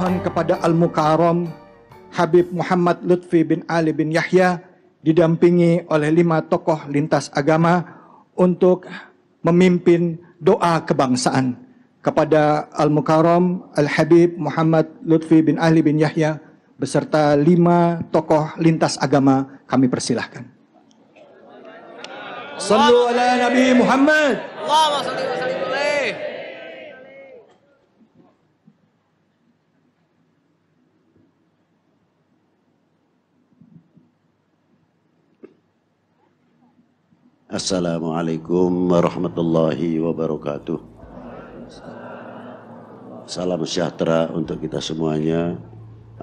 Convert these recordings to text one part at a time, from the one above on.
mohon kepada Al-Mukarram Habib Muhammad Lutfi bin Ali bin Yahya didampingi oleh lima tokoh lintas agama untuk memimpin doa kebangsaan kepada Al-Mukarram Al-Habib Muhammad Lutfi bin Ali bin Yahya beserta lima tokoh lintas agama kami persilahkan. Sallu ala Nabi Muhammad. Allahumma salli Assalamualaikum warahmatullahi wabarakatuh. Salam sejahtera untuk kita semuanya.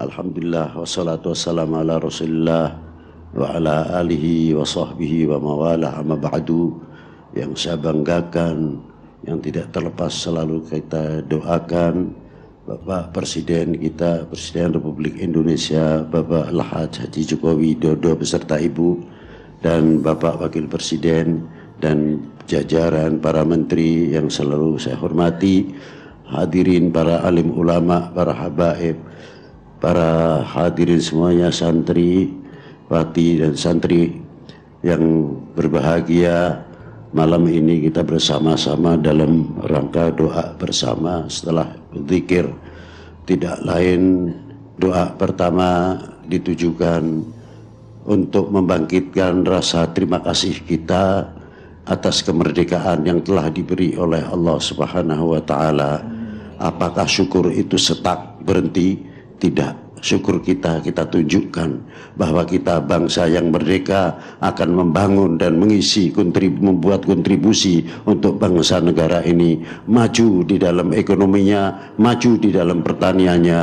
Alhamdulillah wassalatu wassalamu ala Rasulillah wa ala alihi wa sahbihi wa mawalah amma ba'du yang saya banggakan yang tidak terlepas selalu kita doakan Bapak Presiden kita Presiden Republik Indonesia Bapak Lahat Haji Jokowi Dodo beserta Ibu dan Bapak Wakil Presiden dan jajaran para menteri yang selalu saya hormati, hadirin para alim ulama, para habaib, para hadirin semuanya santri, wati dan santri yang berbahagia malam ini kita bersama-sama dalam rangka doa bersama setelah berzikir tidak lain doa pertama ditujukan untuk membangkitkan rasa terima kasih kita atas kemerdekaan yang telah diberi oleh Allah Subhanahu wa taala. Apakah syukur itu setak berhenti? Tidak. Syukur kita kita tunjukkan bahwa kita bangsa yang merdeka akan membangun dan mengisi kontrib, membuat kontribusi untuk bangsa negara ini maju di dalam ekonominya, maju di dalam pertaniannya,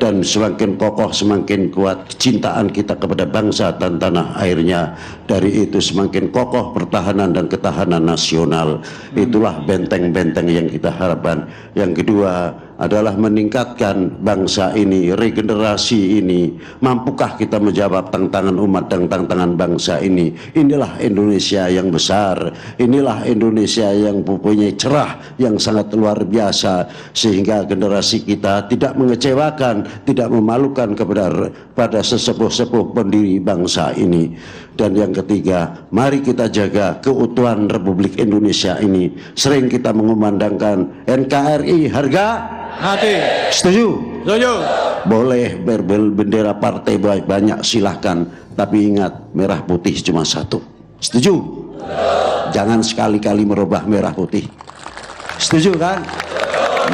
dan semakin kokoh semakin kuat cintaan kita kepada bangsa dan tanah airnya dari itu semakin kokoh pertahanan dan ketahanan nasional itulah benteng-benteng yang kita harapkan yang kedua adalah meningkatkan bangsa ini, regenerasi ini. Mampukah kita menjawab tantangan umat dan tantangan bangsa ini? Inilah Indonesia yang besar, inilah Indonesia yang mempunyai cerah yang sangat luar biasa sehingga generasi kita tidak mengecewakan, tidak memalukan kepada pada sesepuh-sepuh pendiri bangsa ini. Dan yang ketiga, mari kita jaga keutuhan Republik Indonesia ini. Sering kita mengumandangkan NKRI harga Hati. Setuju? Setuju. Boleh berbel bendera partai baik banyak silahkan, tapi ingat merah putih cuma satu. Setuju. Jangan sekali-kali merubah merah putih. Setuju kan?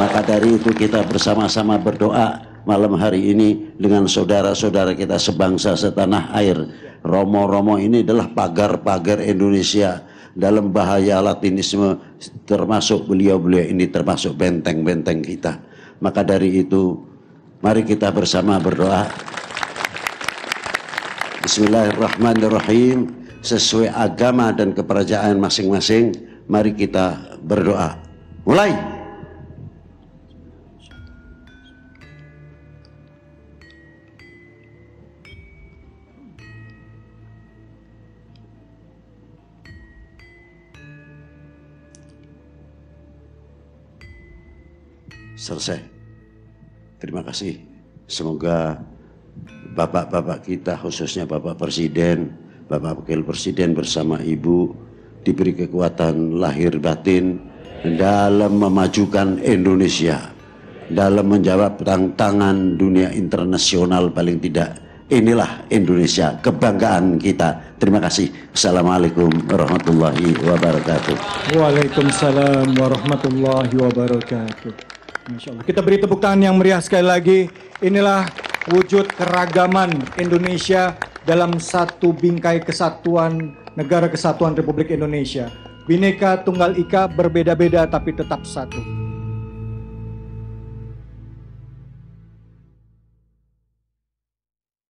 Maka dari itu kita bersama-sama berdoa malam hari ini dengan saudara-saudara kita sebangsa setanah air. Romo-romo ini adalah pagar-pagar Indonesia dalam bahaya latinisme termasuk beliau-beliau ini termasuk benteng-benteng kita. Maka dari itu, mari kita bersama berdoa. Bismillahirrahmanirrahim. Sesuai agama dan keperajaan masing-masing, mari kita berdoa. Mulai. selesai. Terima kasih. Semoga bapak-bapak kita khususnya Bapak Presiden, Bapak Wakil Presiden bersama Ibu diberi kekuatan lahir batin dalam memajukan Indonesia, dalam menjawab tantangan dunia internasional paling tidak. Inilah Indonesia, kebanggaan kita. Terima kasih. Assalamualaikum warahmatullahi wabarakatuh. Waalaikumsalam warahmatullahi wabarakatuh. Masya Allah. Kita beri tepuk tangan yang meriah sekali lagi. Inilah wujud keragaman Indonesia dalam satu bingkai kesatuan negara kesatuan Republik Indonesia. Bineka Tunggal Ika berbeda-beda tapi tetap satu.